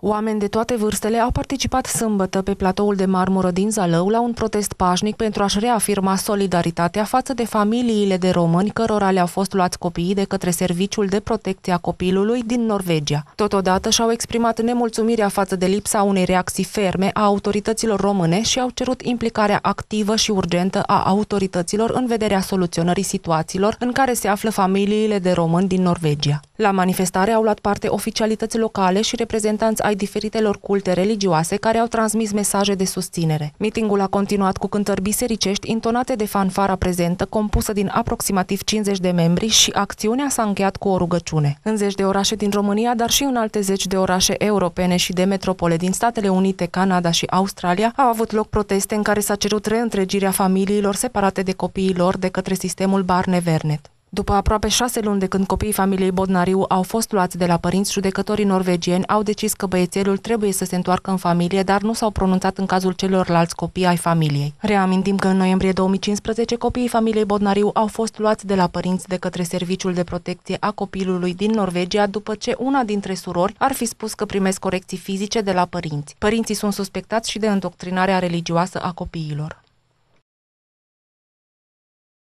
Oameni de toate vârstele au participat sâmbătă pe platoul de marmură din Zalău la un protest pașnic pentru a-și reafirma solidaritatea față de familiile de români cărora le-au fost luați copiii de către Serviciul de Protecție a Copilului din Norvegia. Totodată și-au exprimat nemulțumirea față de lipsa unei reacții ferme a autorităților române și au cerut implicarea activă și urgentă a autorităților în vederea soluționării situațiilor în care se află familiile de români din Norvegia. La manifestare au luat parte oficialități locale și reprezentanți ai diferitelor culte religioase care au transmis mesaje de susținere. Mitingul a continuat cu cântări bisericești intonate de fanfara prezentă, compusă din aproximativ 50 de membri și acțiunea s-a încheiat cu o rugăciune. În zeci de orașe din România, dar și în alte zeci de orașe europene și de metropole din Statele Unite, Canada și Australia, au avut loc proteste în care s-a cerut reîntregirea familiilor separate de copiii lor de către sistemul Barne-Vernet. După aproape șase luni de când copiii familiei Bodnariu au fost luați de la părinți, judecătorii norvegieni au decis că băiețelul trebuie să se întoarcă în familie, dar nu s-au pronunțat în cazul celorlalți copii ai familiei. Reamintim că în noiembrie 2015 copiii familiei Bodnariu au fost luați de la părinți de către Serviciul de Protecție a Copilului din Norvegia după ce una dintre surori ar fi spus că primesc corecții fizice de la părinți. Părinții sunt suspectați și de îndoctrinarea religioasă a copiilor.